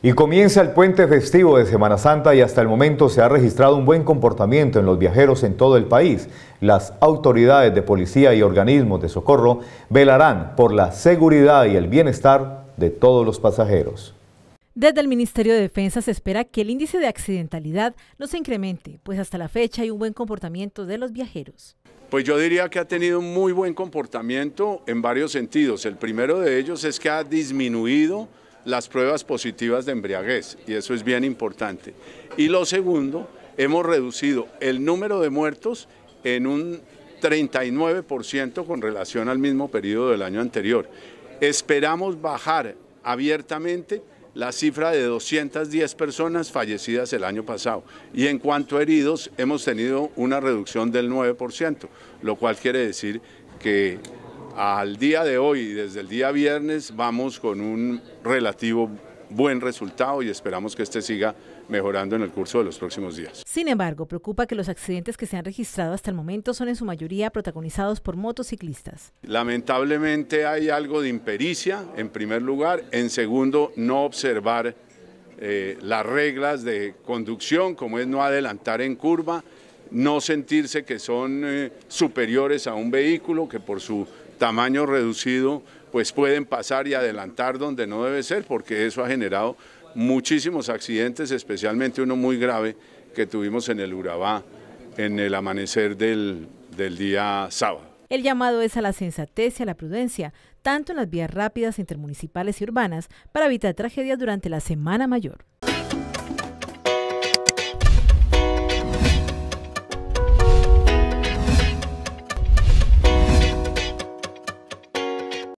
Y comienza el puente festivo de Semana Santa y hasta el momento se ha registrado un buen comportamiento en los viajeros en todo el país. Las autoridades de policía y organismos de socorro velarán por la seguridad y el bienestar de todos los pasajeros. Desde el Ministerio de Defensa se espera que el índice de accidentalidad no se incremente, pues hasta la fecha hay un buen comportamiento de los viajeros. Pues yo diría que ha tenido un muy buen comportamiento en varios sentidos. El primero de ellos es que ha disminuido las pruebas positivas de embriaguez y eso es bien importante. Y lo segundo, hemos reducido el número de muertos en un 39% con relación al mismo periodo del año anterior. Esperamos bajar abiertamente la cifra de 210 personas fallecidas el año pasado. Y en cuanto a heridos, hemos tenido una reducción del 9%, lo cual quiere decir que al día de hoy, desde el día viernes, vamos con un relativo buen resultado y esperamos que este siga mejorando en el curso de los próximos días. Sin embargo, preocupa que los accidentes que se han registrado hasta el momento son en su mayoría protagonizados por motociclistas. Lamentablemente hay algo de impericia, en primer lugar, en segundo, no observar eh, las reglas de conducción, como es no adelantar en curva, no sentirse que son eh, superiores a un vehículo que por su tamaño reducido pues pueden pasar y adelantar donde no debe ser porque eso ha generado muchísimos accidentes, especialmente uno muy grave que tuvimos en el Urabá en el amanecer del, del día sábado. El llamado es a la sensatez y a la prudencia, tanto en las vías rápidas intermunicipales y urbanas, para evitar tragedias durante la Semana Mayor.